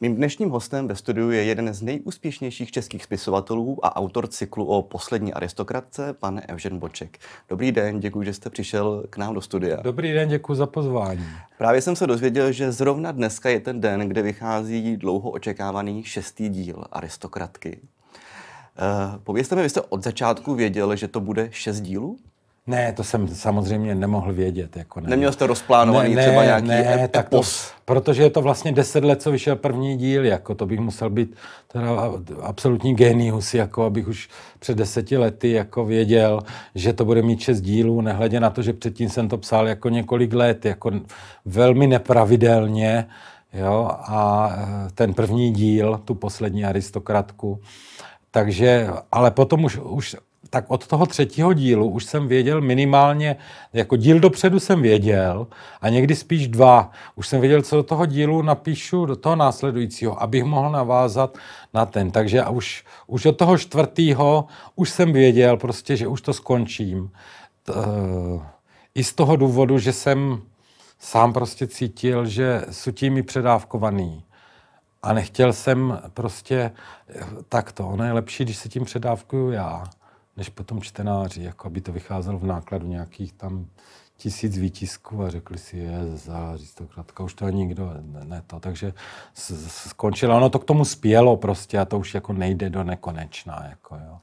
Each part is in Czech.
Mým dnešním hostem ve studiu je jeden z nejúspěšnějších českých spisovatelů a autor cyklu o poslední aristokratce, pan Evžen Boček. Dobrý den, děkuji, že jste přišel k nám do studia. Dobrý den, děkuji za pozvání. Právě jsem se dozvěděl, že zrovna dneska je ten den, kde vychází dlouho očekávaný šestý díl aristokratky. Eh, povězte mi, vy jste od začátku věděl, že to bude šest dílů? Ne, to jsem samozřejmě nemohl vědět. Jako ne. Neměl jste rozplánovaný ne, ne, třeba nějaký ne, ep- tak to, Protože je to vlastně deset let, co vyšel první díl, jako to bych musel být teda absolutní genius, jako abych už před deseti lety jako věděl, že to bude mít šest dílů, nehledě na to, že předtím jsem to psal jako několik let, jako velmi nepravidelně, jo, a eh, ten první díl, tu poslední aristokratku, takže, ale potom už, už tak od toho třetího dílu už jsem věděl minimálně, jako díl dopředu jsem věděl a někdy spíš dva. Už jsem věděl, co do toho dílu napíšu, do toho následujícího, abych mohl navázat na ten. Takže už, už od toho čtvrtého už jsem věděl prostě, že už to skončím. T, eh, I z toho důvodu, že jsem sám prostě cítil, že sutí i předávkovaný. A nechtěl jsem prostě eh, takto. Ono je lepší, když se tím předávkuju já než potom čtenáři, jako aby to vycházelo v nákladu nějakých tam tisíc výtisků a řekli si, je za krátka už to ani nikdo ne, ne to. Takže skončilo, ono to k tomu spělo prostě a to už jako nejde do nekonečna. Jako, jo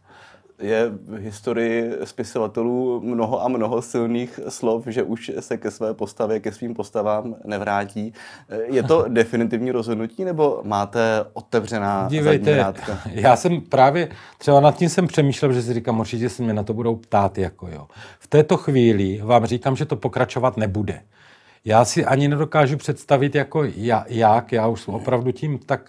je v historii spisovatelů mnoho a mnoho silných slov, že už se ke své postavě, ke svým postavám nevrátí. Je to definitivní rozhodnutí, nebo máte otevřená Dívejte, zadní vrátka? Já jsem právě, třeba nad tím jsem přemýšlel, že si říkám, určitě se mě na to budou ptát, jako jo. V této chvíli vám říkám, že to pokračovat nebude. Já si ani nedokážu představit, jako já, jak, já už opravdu tím tak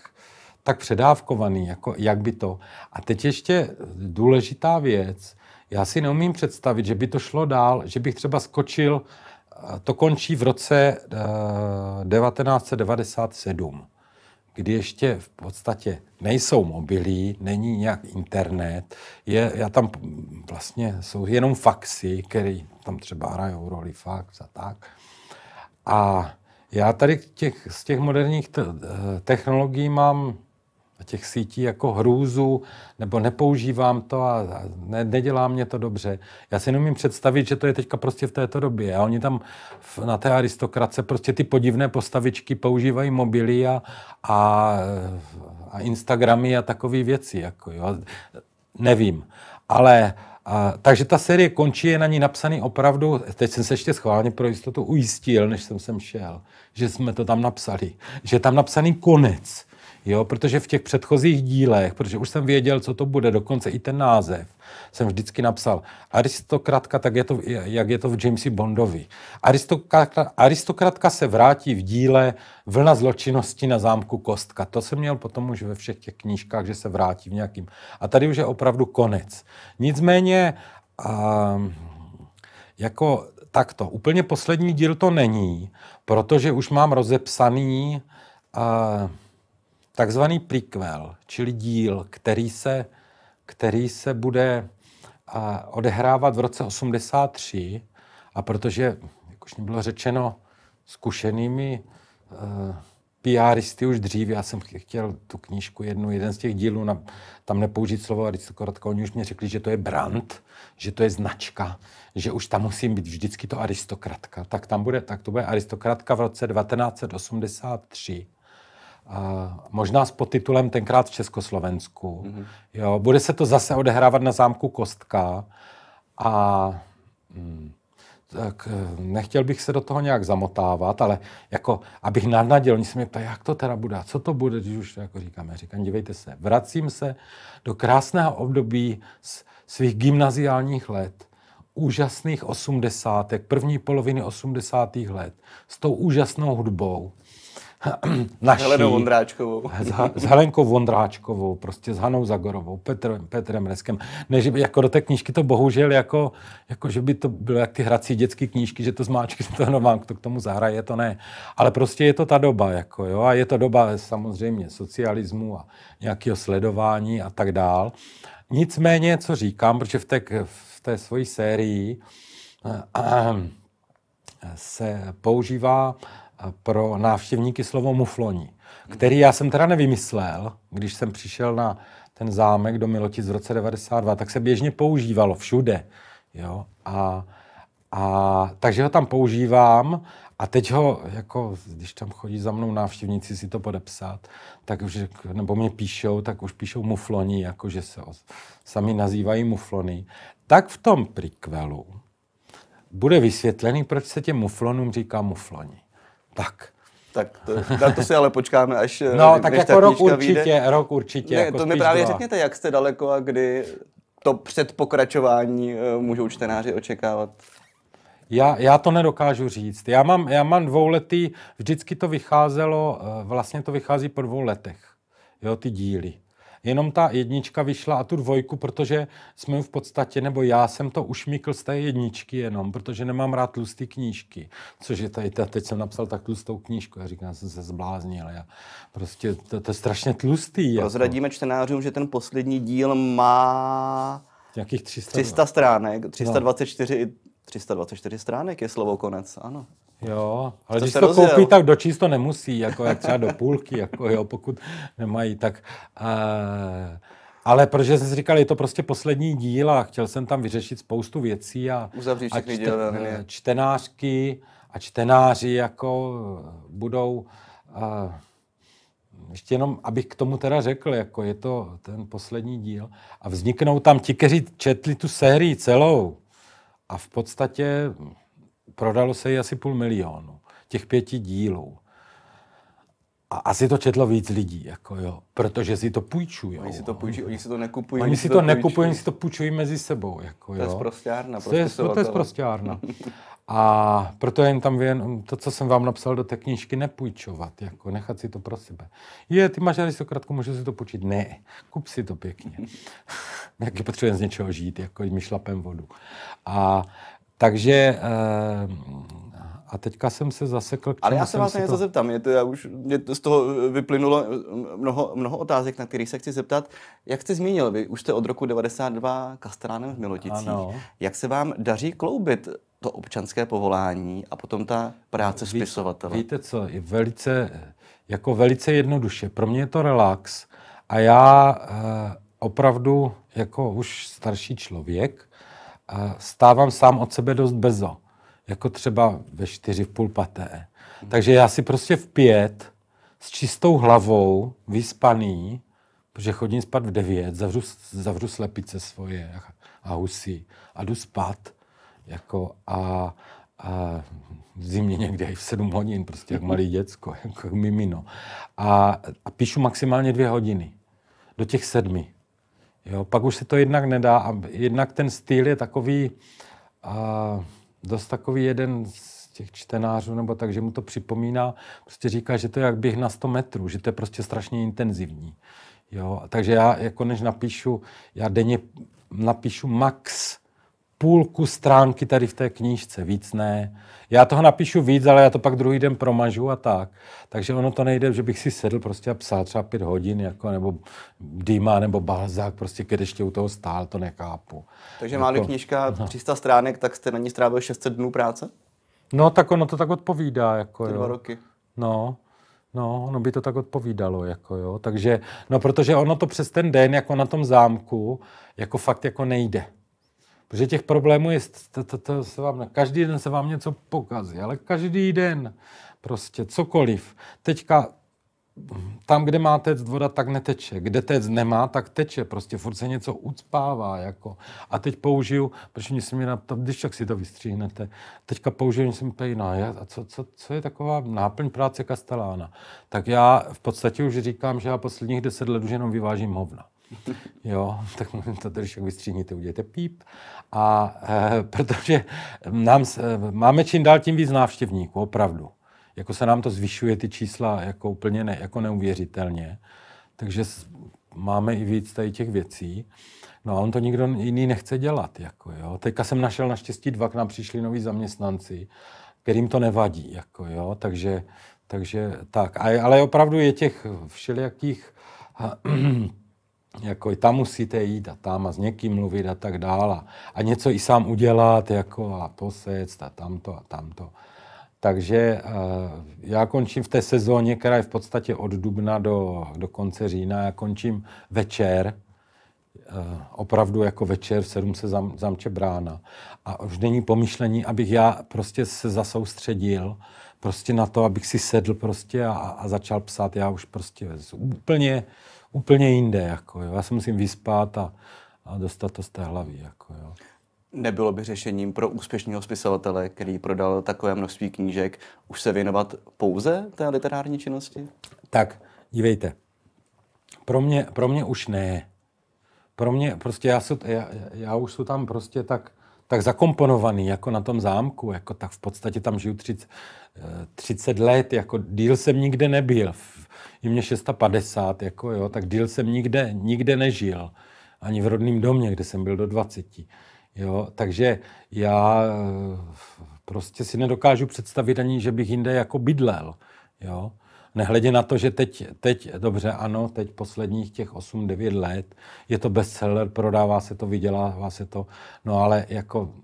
tak předávkovaný, jako, jak by to. A teď ještě důležitá věc. Já si neumím představit, že by to šlo dál, že bych třeba skočil, eh, to končí v roce 1997 eh, kdy ještě v podstatě nejsou mobilí, není nějak internet, je, já tam vlastně jsou jenom faxy, které tam třeba hrajou roli fax a tak. A já tady těch, z těch moderních eh, technologií mám těch sítí jako hrůzu, nebo nepoužívám to a ne, nedělá mě to dobře. Já si nemůžu představit, že to je teďka prostě v této době. A oni tam v, na té aristokrace prostě ty podivné postavičky používají mobily a, a, a Instagramy a takové věci. Jako, jo. Nevím. Ale a, takže ta série končí, je na ní napsaný opravdu, teď jsem se ještě schválně pro jistotu ujistil, než jsem sem šel, že jsme to tam napsali, že je tam napsaný konec. Jo, protože v těch předchozích dílech, protože už jsem věděl, co to bude, dokonce i ten název, jsem vždycky napsal aristokratka, tak je to, jak je to v Jamesi Bondovi. Aristokratka, aristokratka se vrátí v díle Vlna zločinnosti na zámku Kostka. To jsem měl potom už ve všech těch knížkách, že se vrátí v nějakým. A tady už je opravdu konec. Nicméně, a, ehm, jako takto, úplně poslední díl to není, protože už mám rozepsaný a, ehm, takzvaný prequel, čili díl, který se, který se bude a, odehrávat v roce 83 a protože, jak už mi bylo řečeno, zkušenými e, PRisty už dřív, já jsem chtěl tu knížku jednu, jeden z těch dílů, na, tam nepoužít slovo aristokratka, oni už mě řekli, že to je brand, že to je značka, že už tam musím být vždycky to aristokratka. Tak tam bude, tak to bude aristokratka v roce 1983 možná s podtitulem Tenkrát v Československu. Mm-hmm. Jo, bude se to zase odehrávat na zámku Kostka a mm, tak eh, nechtěl bych se do toho nějak zamotávat, ale jako, abych nadnadil, oni se mě ptají, jak to teda bude, co to bude, když už to jako říkáme. Říkám, dívejte se, vracím se do krásného období z svých gymnaziálních let, úžasných osmdesátek, první poloviny osmdesátých let, s tou úžasnou hudbou, naší... Helenou Vondráčkovou. S, ha, s Helenkou Vondráčkovou, prostě s Hanou Zagorovou, Petr, Petrem Reskem. Ne, že by, jako do té knížky to bohužel, jako, jako že by to bylo jak ty hrací dětské knížky, že to zmáčkne to no, vám to k tomu zahraje, to ne. Ale prostě je to ta doba, jako jo, a je to doba samozřejmě socialismu a nějakého sledování a tak dál. Nicméně, co říkám, protože v té, v té svojí sérii eh, se používá pro návštěvníky slovo mufloni, který já jsem teda nevymyslel, když jsem přišel na ten zámek do Milotic v roce 92, tak se běžně používalo všude. Jo? A, a, takže ho tam používám a teď ho, jako, když tam chodí za mnou návštěvníci si to podepsat, tak už, nebo mě píšou, tak už píšou mufloni, jako že se os, sami nazývají muflony. Tak v tom prikvelu bude vysvětlený, proč se těm muflonům říká mufloni tak. Tak to, na to si ale počkáme, až No, eh, tak jako ta rok určitě, vyjde. rok určitě. Ne, jako to mi právě dva. řekněte, jak jste daleko a kdy to před pokračování eh, můžou čtenáři očekávat. Já, já to nedokážu říct. Já mám, já mám dvouletý, vždycky to vycházelo, eh, vlastně to vychází po dvou letech, jo, ty díly jenom ta jednička vyšla a tu dvojku, protože jsme v podstatě, nebo já jsem to ušmíkl z té jedničky jenom, protože nemám rád tlusté knížky, což je tady, teď jsem napsal tak tlustou knížku, já říkám, jsem se zbláznil, já prostě to, to je strašně tlustý. Rozradíme jako. čtenářům, že ten poslední díl má nějakých 300, 300 stránek, 324 no. 324 stránek je slovo konec, ano. Jo, ale to když to koupí, tak do to nemusí, jako jak třeba do půlky, jako jo, pokud nemají, tak... Uh, ale protože jsem si říkal, je to prostě poslední díl a chtěl jsem tam vyřešit spoustu věcí a, Uzavřít a čte, díle, eh, čtenářky a čtenáři jako eh, budou... Uh, ještě jenom, abych k tomu teda řekl, jako je to ten poslední díl a vzniknou tam ti, kteří četli tu sérii celou a v podstatě prodalo se jí asi půl milionu, těch pěti dílů. A asi to četlo víc lidí, jako jo, protože si to půjčují. Oni si to půjčují, oni si to nekupují. Oni si to, to nekupují, oni si to půjčují mezi sebou. Jako, jo. To je zprostěrna. To je, prostě to je zprostěrna. A proto jen tam věn, to, co jsem vám napsal do té knížky, nepůjčovat, jako nechat si to pro sebe. Je, ty máš aristokratku, můžu si to půjčit. Ne, kup si to pěkně. je potřebujeme z něčeho žít, jako mi šlapem vodu. A takže eh, a teďka jsem se zasekl. K Ale já se vás na něco to... zeptám. to, já už, mě to z toho eh, vyplynulo eh, mnoho, mnoho otázek, na které se chci zeptat. Jak jste zmínil, vy už jste od roku 92 kastránem v Miloticích. Ano. Jak se vám daří kloubit to občanské povolání a potom ta práce Ví, spisovatele? Víte co, je velice, jako velice jednoduše. Pro mě je to relax a já uh, opravdu jako už starší člověk, stávám sám od sebe dost brzo. Jako třeba ve čtyři v půl paté. Hmm. Takže já si prostě v pět s čistou hlavou, vyspaný, protože chodím spát v devět, zavřu, zavřu slepice svoje a husy a jdu spát. Jako a, a zimně někdy i v sedm hodin, prostě jak malý děcko, jako mimino. A, a píšu maximálně dvě hodiny. Do těch sedmi. Jo, pak už se to jednak nedá a jednak ten styl je takový a dost takový jeden z těch čtenářů, nebo tak, že mu to připomíná, prostě říká, že to je jak běh na 100 metrů, že to je prostě strašně intenzivní. Jo, takže já jako než napíšu, já denně napíšu max půlku stránky tady v té knížce, víc ne. Já toho napíšu víc, ale já to pak druhý den promažu a tak. Takže ono to nejde, že bych si sedl prostě a psal třeba pět hodin, jako, nebo Dýma, nebo Balzák, prostě když ještě u toho stál, to nekápu. Takže má-li jako- knížka no. 300 stránek, tak jste na ní strávil 600 dnů práce? No, tak ono to tak odpovídá. Jako, Ty dva jo. roky. No, No, ono by to tak odpovídalo, jako jo. Takže, no protože ono to přes ten den, jako na tom zámku, jako fakt jako nejde. Protože těch problémů je, to, to, to se vám, každý den se vám něco pokazí, ale každý den prostě cokoliv. Teďka tam, kde má téct voda, tak neteče. Kde tec nemá, tak teče. Prostě furt se něco ucpává. Jako. A teď použiju, protože mě se mě to, když tak si to vystříhnete, teďka použiju, jsem pejna. a co, co, co, je taková náplň práce Kastelána? Tak já v podstatě už říkám, že já posledních deset let už jenom vyvážím hovna. Jo, tak to když jak vystříhníte, udějte píp. A e, protože nám, eh, máme čím dál tím víc návštěvníků, opravdu. Jako se nám to zvyšuje ty čísla jako úplně ne, jako neuvěřitelně. Takže máme i víc tady těch věcí. No a on to nikdo jiný nechce dělat. Jako, jo. Teďka jsem našel naštěstí dva, k nám přišli noví zaměstnanci, kterým to nevadí. Jako, jo. Takže, takže tak. A, ale opravdu je těch všelijakých jako i tam musíte jít a tam a s někým mluvit a tak dále. A něco i sám udělat, jako a posect a tamto a tamto. Takže eh, já končím v té sezóně, která je v podstatě od dubna do, do konce října, já končím večer, eh, opravdu jako večer v sedm se zam, zamče brána. A už není pomyšlení, abych já prostě se zasoustředil prostě na to, abych si sedl prostě a, a začal psát. Já už prostě úplně úplně jinde. Jako, jo. Já se musím vyspat a, a dostat to z té hlavy. Jako, jo. Nebylo by řešením pro úspěšného spisovatele, který prodal takové množství knížek, už se věnovat pouze té literární činnosti? Tak, dívejte. Pro mě, pro mě už ne. Pro mě, prostě já, jsou, já, já už jsem tam prostě tak, tak zakomponovaný, jako na tom zámku, jako tak v podstatě tam žiju 30, 30 eh, let, jako díl jsem nikde nebyl v, je mě 650, jako jo, tak díl jsem nikde, nikde nežil. Ani v rodném domě, kde jsem byl do 20. Jo, takže já eh, prostě si nedokážu představit ani, že bych jinde jako bydlel. Jo. Nehledě na to, že teď, teď, dobře, ano, teď posledních těch 8-9 let je to bestseller, prodává se to, vydělává se to, no ale jako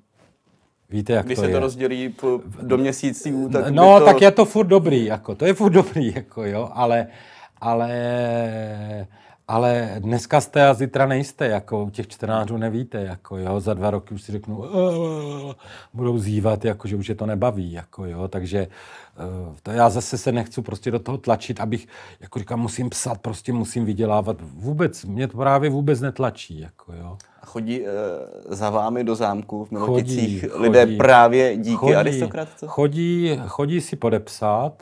Víte, jak Když to se je. to rozdělí po, do měsíců, tak No, to... tak je to furt dobrý, jako, to je furt dobrý, jako, jo, ale, ale ale dneska jste a zítra nejste, jako u těch čtenářů nevíte, jako jo, za dva roky už si řeknu, eh, eh, eh", budou zývat, jako že už je to nebaví, jako jo, takže to já zase se nechci prostě do toho tlačit, abych, jako říkám, musím psat, prostě musím vydělávat, vůbec, mě to právě vůbec netlačí, jako jo. A chodí e, za vámi do zámku v Miloticích chodí, lidé chodí, právě díky chodí, aristokratce? Chodí, chodí si podepsat,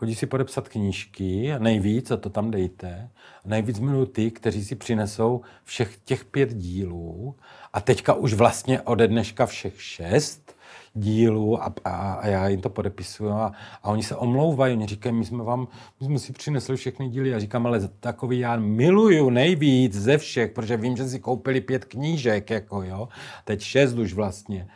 chodí si podepsat knížky, nejvíc, a to tam dejte. Nejvíc miluju ty, kteří si přinesou všech těch pět dílů a teďka už vlastně ode dneška všech šest dílů a, a, a já jim to podepisuju a, a oni se omlouvají, oni říkají, my jsme vám, my jsme si přinesli všechny díly a říkám, ale takový já miluju nejvíc ze všech, protože vím, že si koupili pět knížek, jako jo, teď šest už vlastně.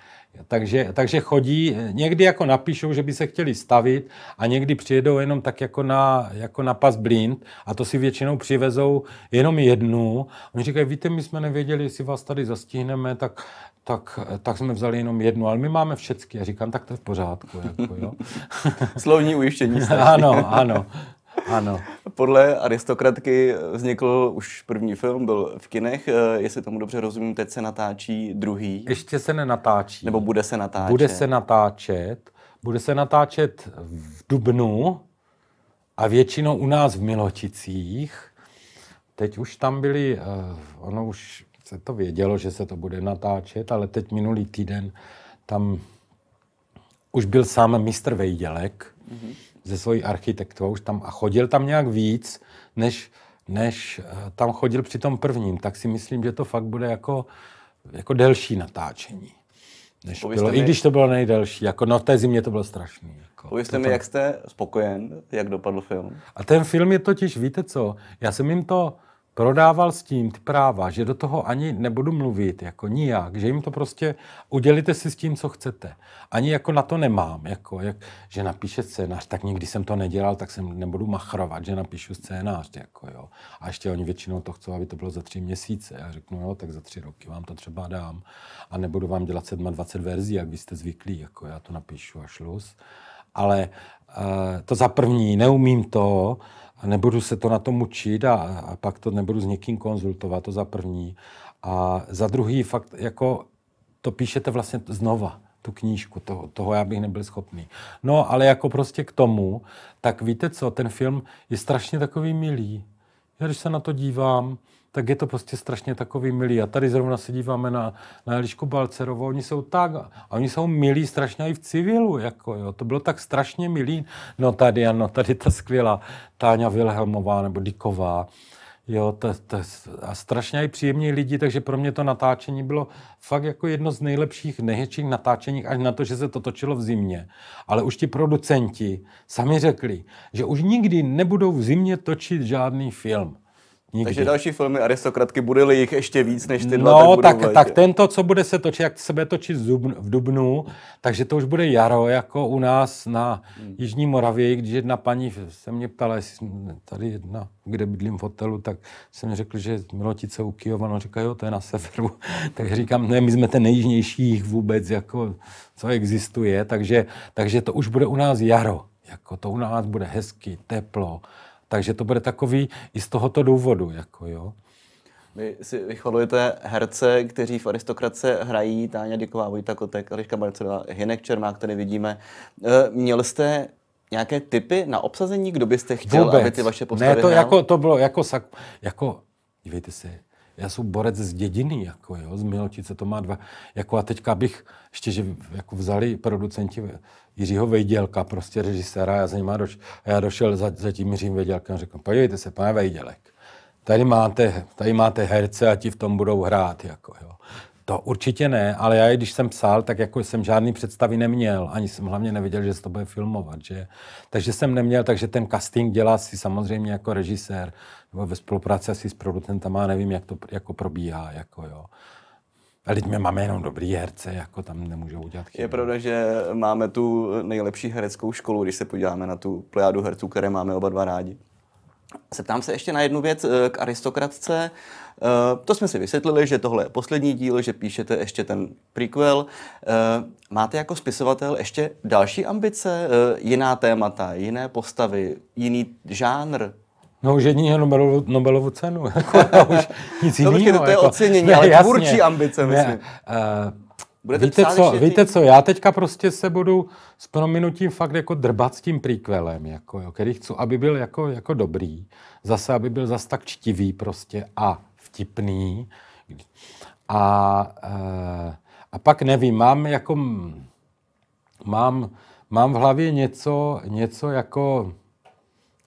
Takže, takže chodí, někdy jako napíšou, že by se chtěli stavit a někdy přijedou jenom tak jako na, jako na pas blind a to si většinou přivezou jenom jednu. Oni říkají, víte, my jsme nevěděli, jestli vás tady zastihneme, tak, tak, tak jsme vzali jenom jednu, ale my máme všechny. Já říkám, tak to je v pořádku. Jako, jo. Slovní ujištění. ano, ano. Ano. Podle aristokratky vznikl už první film, byl v kinech. Eh, jestli tomu dobře rozumím, teď se natáčí druhý. Ještě se nenatáčí. Nebo bude se natáčet. Bude se natáčet. Bude se natáčet v Dubnu a většinou u nás v Miločicích. Teď už tam byli, eh, ono už se to vědělo, že se to bude natáčet, ale teď minulý týden tam už byl sám mistr Vejdělek mm-hmm. ze svojí architektou už tam a chodil tam nějak víc, než, než eh, tam chodil při tom prvním, tak si myslím, že to fakt bude jako, jako delší natáčení. Než bylo, mi, I když to bylo nejdelší, jako no v té zimě to bylo strašný. Jako, Pověste to, mi, jak jste spokojen, jak dopadl film. A ten film je totiž, víte co, já jsem jim to, prodával s tím ty práva, že do toho ani nebudu mluvit, jako nijak, že jim to prostě udělíte si s tím, co chcete. Ani jako na to nemám, jako jak, že napíše scénář, tak nikdy jsem to nedělal, tak jsem nebudu machrovat, že napíšu scénář, jako jo. A ještě oni většinou to chcou, aby to bylo za tři měsíce. Já řeknu, jo, tak za tři roky vám to třeba dám a nebudu vám dělat 27 verzí, jak vy jste zvyklí, jako já to napíšu a šluz. Ale uh, to za první, neumím to, a nebudu se to na to mučit a, a pak to nebudu s někým konzultovat, to za první. A za druhý fakt jako to píšete vlastně znova tu knížku, toho, toho já bych nebyl schopný. No, ale jako prostě k tomu, tak víte co, ten film je strašně takový milý. Já když se na to dívám, tak je to prostě strašně takový milý. A tady zrovna se díváme na, na Elišku Balcerovou, oni jsou tak, a oni jsou milí strašně i v civilu, jako jo, to bylo tak strašně milý. No tady, ano, tady ta skvělá Táňa Wilhelmová nebo Diková, Jo, to, to, a strašně i příjemní lidi, takže pro mě to natáčení bylo fakt jako jedno z nejlepších, nejhezčích natáčení, až na to, že se to točilo v zimě. Ale už ti producenti sami řekli, že už nikdy nebudou v zimě točit žádný film. Nikdy. Takže další filmy Aristokratky, bude-li jich ještě víc než ty dva, No, tak, tak, tak tento, co bude se točit, jak sebe točit v Dubnu, takže to už bude jaro, jako u nás na hmm. Jižní Moravě, když jedna paní se mě ptala, jestli tady jedna, kde bydlím v hotelu, tak jsem řekl, že Milotice u Kijova, no říká, jo, to je na severu. tak říkám, ne, my jsme ten nejjižnější vůbec, jako, co existuje, takže, takže to už bude u nás jaro, jako to u nás bude hezky, teplo, takže to bude takový i z tohoto důvodu. Jako, jo. Vy si vychvalujete herce, kteří v aristokrace hrají, Táňa Děková, Vojta Kotek, Eliška Barcová, Hinek Čermák, který vidíme. E, měl jste nějaké typy na obsazení, kdo byste chtěl, Vůbec. aby ty vaše postavy Ne, to, hrál? jako, to bylo jako, jako dívejte se, já jsem borec z dědiny, jako jo, z Milotice to má dva. Jako a teďka bych ještě, že jako vzali producenti Jiřího Vejdělka, prostě režiséra, já za ním doš, a já došel za, za tím Jiřím Vejdělkem a řekl, podívejte se, pane Vejdělek, tady máte, tady máte herce a ti v tom budou hrát, jako jo. To určitě ne, ale já, když jsem psal, tak jako jsem žádný představy neměl. Ani jsem hlavně nevěděl, že se to bude filmovat. Že? Takže jsem neměl, takže ten casting dělá si samozřejmě jako režisér nebo ve spolupráci asi s producentama, nevím, jak to jako probíhá. Jako, jo. A lidmi máme jenom dobrý herce, jako tam nemůžou udělat chybu. Je pravda, že máme tu nejlepší hereckou školu, když se podíváme na tu plejádu herců, které máme oba dva rádi. Zeptám se ještě na jednu věc eh, k aristokratce. Eh, to jsme si vysvětlili, že tohle je poslední díl, že píšete ještě ten prequel. Eh, máte jako spisovatel ještě další ambice, jiná témata, jiné postavy, jiný žánr? No už je Nobelovu, Nobelovu cenu, jako, už nic no, jiného. to je jako, ocenění, ale no, tvůrčí ambice, myslím. Ne, uh, Budete víte, psát, co, ty... víte co, já teďka prostě se budu s prominutím fakt jako drbat s tím prequelem, jako, jo, který chci, aby byl jako, jako dobrý, zase, aby byl zase tak čtivý prostě a vtipný. A, eh, a pak nevím, mám jako, mám, mám v hlavě něco, něco jako,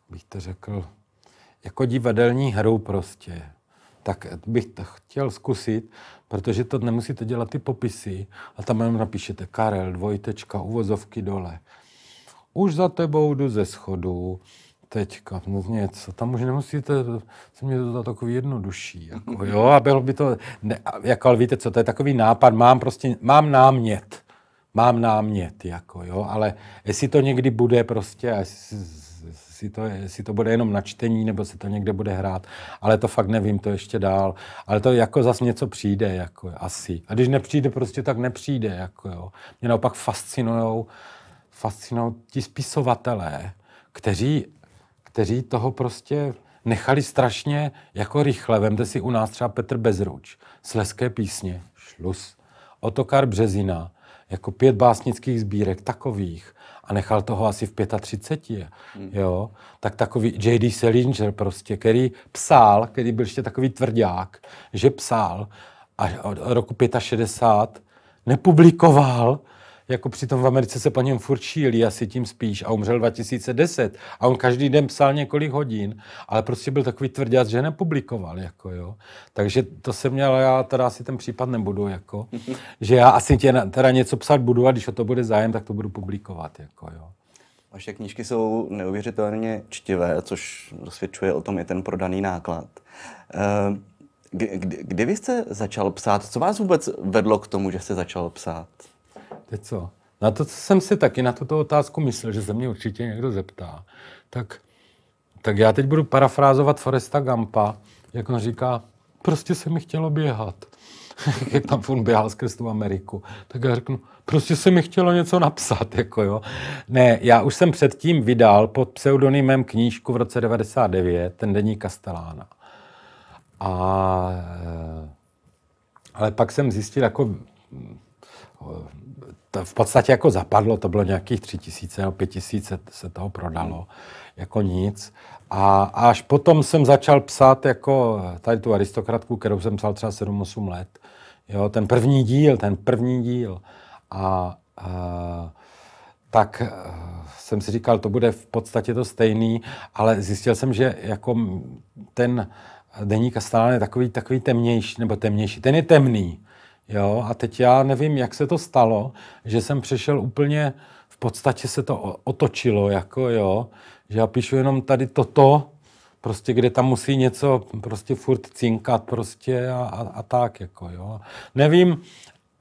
bych to řekl, jako divadelní hru prostě. Tak bych to chtěl zkusit, protože to nemusíte dělat ty popisy a tam jenom napíšete Karel, dvojtečka, uvozovky dole. Už za tebou jdu ze schodu, teďka, no něco, tam už nemusíte, se mě to takový jednodušší, jako jo, a bylo by to, ne, jako, ale víte co, to je takový nápad, mám prostě, mám námět, mám námět, jako jo, ale jestli to někdy bude prostě, a jestli jestli to, je, jestli to bude jenom načtení, nebo se to někde bude hrát. Ale to fakt nevím, to ještě dál. Ale to jako zas něco přijde, jako asi. A když nepřijde, prostě tak nepřijde, jako jo. Mě naopak fascinujou, fascinujou ti spisovatelé, kteří, kteří toho prostě nechali strašně jako rychle. Vemte si u nás třeba Petr Bezruč, Sleské písně, šlus. Otokar Březina, jako pět básnických sbírek takových, a nechal toho asi v 35. Hmm. Jo? Tak takový J.D. Salinger prostě, který psal, který byl ještě takový tvrdák, že psal a od roku 65 nepublikoval, jako přitom v Americe se po něm furt šílí, asi tím spíš, a umřel 2010. A on každý den psal několik hodin, ale prostě byl takový tvrdělat, že nepublikoval, jako jo. Takže to jsem měl, já teda asi ten případ nebudu, jako, že já asi tě, teda něco psát budu a když o to bude zájem, tak to budu publikovat, jako jo. Vaše knížky jsou neuvěřitelně čtivé, což dosvědčuje o tom i ten prodaný náklad. Ehm, kdy, kdy, kdy vy jste začal psát? Co vás vůbec vedlo k tomu, že jste začal psát? teď co? Na to, co jsem si taky na tuto otázku myslel, že se mě určitě někdo zeptá, tak, tak já teď budu parafrázovat Foresta Gampa, jak on říká, prostě se mi chtělo běhat. jak tam on běhal skrz tu Ameriku. Tak já řeknu, prostě se mi chtělo něco napsat, jako jo. Ne, já už jsem předtím vydal pod pseudonymem knížku v roce 99, ten deník Kastelána. A, eh, ale pak jsem zjistil, jako to v podstatě jako zapadlo, to bylo nějakých tři tisíce nebo pět tisíc se toho prodalo, jako nic. A až potom jsem začal psát jako tady tu aristokratku, kterou jsem psal třeba 7-8 let. Jo, ten první díl, ten první díl. A, a e, tak e, jsem si říkal, to bude v podstatě to stejný, ale zjistil jsem, že jako ten deník stále je takový, takový temnější, nebo temnější, ten je temný. Jo, a teď já nevím, jak se to stalo, že jsem přešel úplně, v podstatě se to otočilo, jako jo, že já píšu jenom tady toto, prostě kde tam musí něco prostě furt cinkat prostě a, a, a tak, jako jo. Nevím,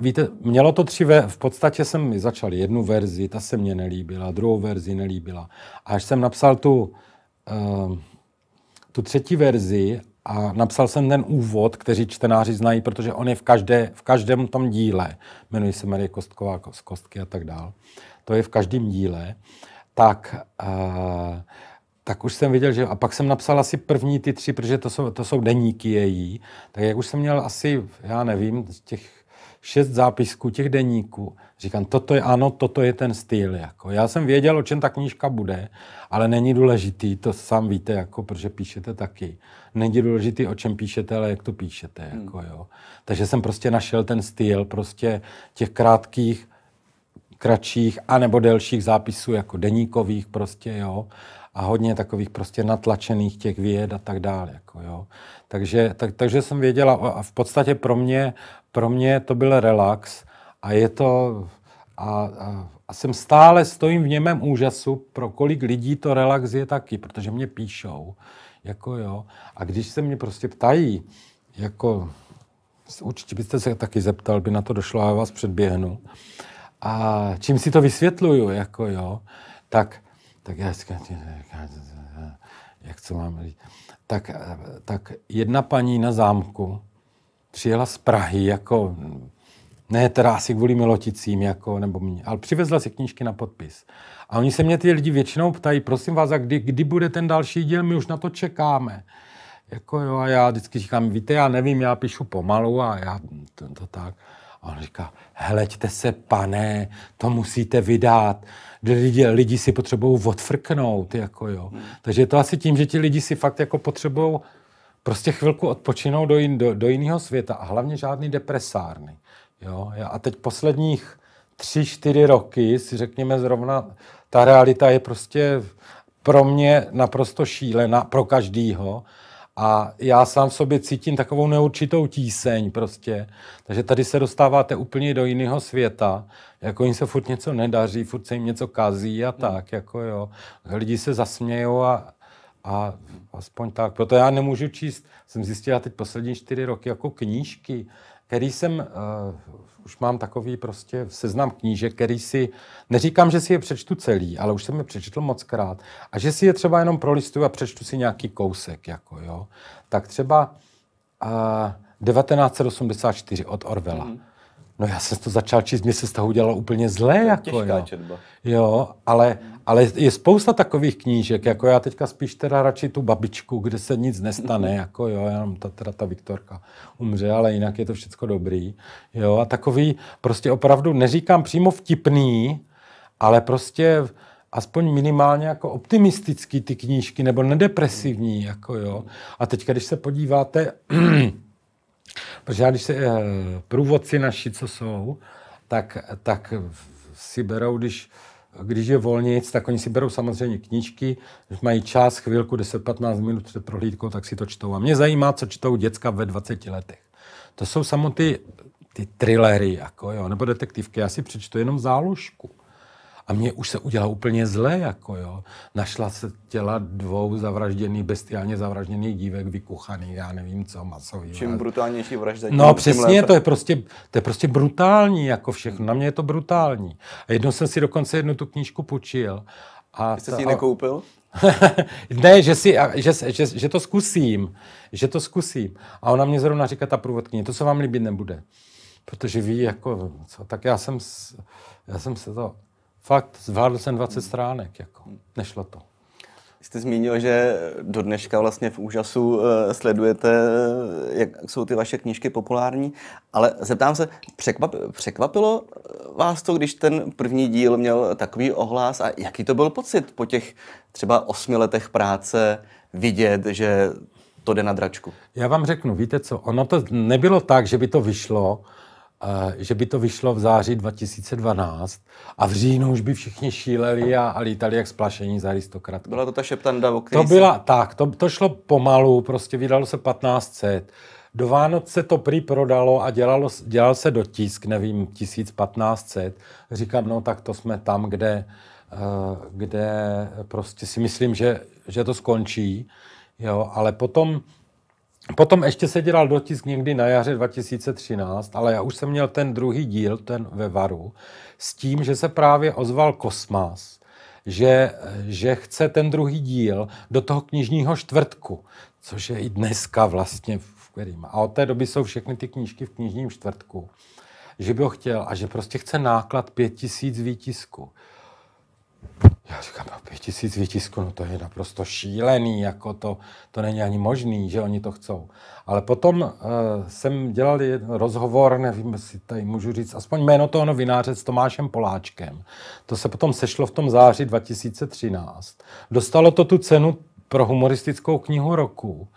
víte, mělo to tři, ve, v podstatě jsem začal jednu verzi, ta se mně nelíbila, druhou verzi nelíbila. A až jsem napsal tu, uh, tu třetí verzi a napsal jsem ten úvod, který čtenáři znají, protože on je v, každé, v každém tom díle. Jmenuji se Marie Kostková z Kostky a tak dál. To je v každém díle. Tak, uh, tak už jsem viděl, že... A pak jsem napsal asi první ty tři, protože to jsou, to jsou deníky její. Tak jak už jsem měl asi, já nevím, z těch šest zápisků těch deníků. Říkám, toto je ano, toto je ten styl. Jako. Já jsem věděl, o čem ta knížka bude, ale není důležitý, to sám víte, jako, protože píšete taky. Není důležitý, o čem píšete, ale jak to píšete. Hmm. Jako, jo. Takže jsem prostě našel ten styl prostě těch krátkých, kratších nebo delších zápisů, jako deníkových prostě, jo a hodně takových prostě natlačených těch věd a tak dále. Jako jo. Takže, tak, takže jsem věděla, a v podstatě pro mě pro mě to byl relax a je to... A, a, a jsem stále, stojím v němém úžasu, pro kolik lidí to relax je taky, protože mě píšou, jako jo. A když se mě prostě ptají, jako určitě byste se taky zeptal, by na to došlo, a vás předběhnu. A čím si to vysvětluju, jako jo, tak, tak já říkám, jak co mám říct. Tak, tak jedna paní na zámku přijela z Prahy jako, ne teda asi kvůli Miloticím, jako, nebo mě, ale přivezla si knížky na podpis. A oni se mě ty lidi většinou ptají, prosím vás, a kdy, kdy bude ten další díl, my už na to čekáme. Jako jo, a já vždycky říkám, víte, já nevím, já píšu pomalu a já to, to tak. A on říká, heleďte se, pane, to musíte vydat. Lidi, lidi si potřebují odfrknout, jako jo. Takže je to asi tím, že ti lidi si fakt jako potřebují prostě chvilku odpočinou do, jin, do, do jiného světa a hlavně žádný depresárny. Jo? A teď posledních tři, čtyři roky si řekněme zrovna, ta realita je prostě pro mě naprosto šílená, pro každýho. A já sám v sobě cítím takovou neurčitou tíseň prostě. Takže tady se dostáváte úplně do jiného světa. Jako jim se furt něco nedaří, furt se jim něco kazí a hmm. tak, jako jo. Lidi se zasmějou a, a aspoň tak. Proto já nemůžu číst, jsem zjistil já teď poslední čtyři roky jako knížky, který jsem, uh, už mám takový prostě seznam knížek, který si, neříkám, že si je přečtu celý, ale už jsem je přečetl moc krát, a že si je třeba jenom prolistuju a přečtu si nějaký kousek, jako jo. Tak třeba uh, eh, 1984 od Orvela. Mm-hmm No já jsem to začal číst, mě se z toho udělalo úplně zlé. To jako, těžká jo. četba. Jo, ale, ale je spousta takových knížek, jako já teďka spíš teda radši tu babičku, kde se nic nestane, jako jo, jenom ta, teda ta Viktorka umře, ale jinak je to všechno dobrý. Jo, a takový prostě opravdu, neříkám přímo vtipný, ale prostě aspoň minimálně jako optimistický ty knížky, nebo nedepresivní, jako jo. A teď, když se podíváte Protože já, když se e, průvodci naši, co jsou, tak, tak si berou, když, když je volnic, tak oni si berou samozřejmě knížky, když mají čas, chvilku, 10-15 minut před prohlídkou, tak si to čtou. A mě zajímá, co čtou děcka ve 20 letech. To jsou samo ty, ty thrillery, jako jo, nebo detektivky. Já si přečtu jenom záložku. A mě už se udělalo úplně zlé, jako jo. Našla se těla dvou zavražděných, bestiálně zavražděných dívek, vykuchaných, já nevím co, masový. Čím ale... brutálnější vražda. No přesně, to je, prostě, to je prostě brutální, jako všechno. Na mě je to brutální. A jednou jsem si dokonce jednu tu knížku půjčil. A jste ta, si ji nekoupil? ne, že, si, že, že, že, to zkusím. Že to zkusím. A ona mě zrovna říká, ta průvodkyně, to se vám líbit nebude. Protože ví, jako, co, tak já jsem, já jsem se to Fakt, zvládl jsem 20 stránek, jako. Nešlo to. Jste zmínil, že do dneška vlastně v úžasu eh, sledujete, eh, jak jsou ty vaše knížky populární, ale zeptám se, překvap, překvapilo eh, vás to, když ten první díl měl takový ohlás a jaký to byl pocit po těch třeba osmi letech práce vidět, že to jde na dračku? Já vám řeknu, víte co, ono to nebylo tak, že by to vyšlo Eh, že by to vyšlo v září 2012 a v říjnu už by všichni šíleli a, a lítali jak splašení za aristokrat. Byla to ta šeptanda, o To byla, se... tak, to, to šlo pomalu, prostě vydalo se 1500. Do Vánoc se to prý prodalo a dělalo, dělal se dotisk, nevím, 1500. Říkám, no tak to jsme tam, kde, eh, kde prostě si myslím, že, že to skončí. Jo, ale potom Potom ještě se dělal dotisk někdy na jaře 2013, ale já už jsem měl ten druhý díl, ten ve Varu, s tím, že se právě ozval Kosmas, že, že chce ten druhý díl do toho knižního čtvrtku, což je i dneska vlastně v kterým. A od té doby jsou všechny ty knížky v knižním čtvrtku. Že by ho chtěl a že prostě chce náklad 5000 výtisku. Já říkám, no, pět tisíc výtisků, no to je naprosto šílený, jako to, to není ani možný, že oni to chcou. Ale potom uh, jsem dělal rozhovor, nevím, jestli tady můžu říct, aspoň jméno toho novináře s Tomášem Poláčkem. To se potom sešlo v tom září 2013. Dostalo to tu cenu pro humoristickou knihu roku.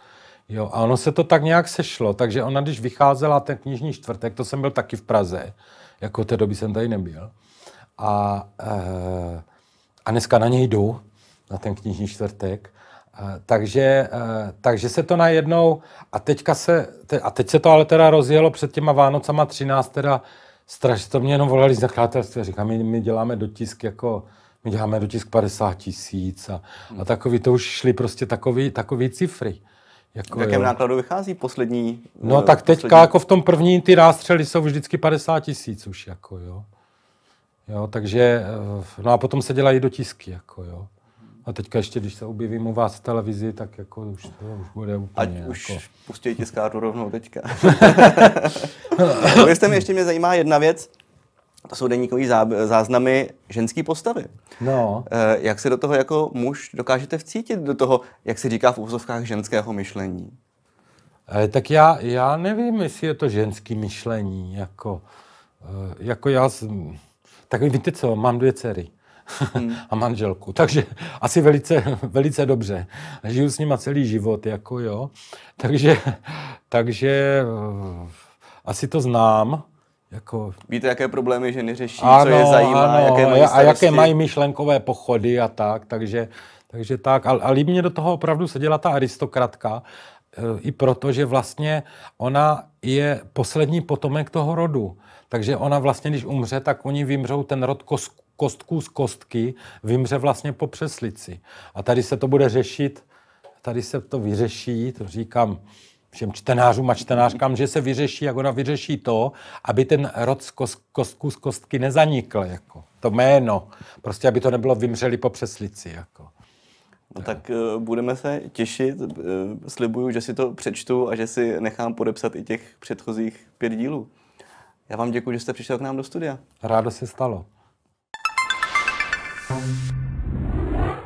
Jo, a ono se to tak nějak sešlo, takže ona, když vycházela ten knižní čtvrtek, to jsem byl taky v Praze, jako té doby jsem tady nebyl. A uh, a dneska na něj jdu, na ten knižní čtvrtek. Eh, takže, eh, takže se to najednou, a teďka se, a teď se to ale teda rozjelo před těma Vánocama 13, teda strašně to mě jenom volali z nakladatelství a říkám, my, my děláme dotisk jako, my děláme dotisk 50 tisíc a, a takový, to už šly prostě takový, takový cifry. Jako, v jakém jo. nákladu vychází poslední? No eh, tak teďka poslední... jako v tom první ty nástřely jsou vždycky 50 tisíc už jako jo. Jo, takže, eh, no a potom se dělají dotisky, jako jo. A teďka ještě, když se objevím u vás v televizi, tak jako už, to už bude úplně Ať jako... už pustí tiskárnu rovnou teďka. jste mi, ještě mě zajímá jedna věc. To jsou denníkový záznamy ženský postavy. No. Eh, jak se do toho jako muž dokážete vcítit, do toho, jak se říká v úzovkách, ženského myšlení? E, tak já, já nevím, jestli je to ženský myšlení. Jako, jako já... Jsem tak víte co, mám dvě dcery. Hmm. a manželku. Takže asi velice, velice dobře. Žiju s nima celý život, jako jo. Takže, takže eh, asi to znám. Jako... Víte, jaké problémy ženy řeší, ano, co je zajímá, ano, jaké mají starosti. A jaké mají myšlenkové pochody a tak, takže, takže tak. A, a líbí mě do toho opravdu seděla ta aristokratka, eh, i proto, že vlastně ona je poslední potomek toho rodu. Takže ona vlastně, když umře, tak oni vymřou ten rod kostků z kostky vymře vlastně po přeslici. A tady se to bude řešit, tady se to vyřeší, to říkám všem čtenářům a čtenářkám, že se vyřeší, jak ona vyřeší to, aby ten rod z kostků z kostky nezanikl, jako to jméno. Prostě, aby to nebylo vymřeli po přeslici, jako. No tak eh, budeme se těšit. Eh, slibuju, že si to přečtu a že si nechám podepsat i těch předchozích pět dílů. Já vám děkuji, že jste přišel k nám do studia. Rádo se stalo.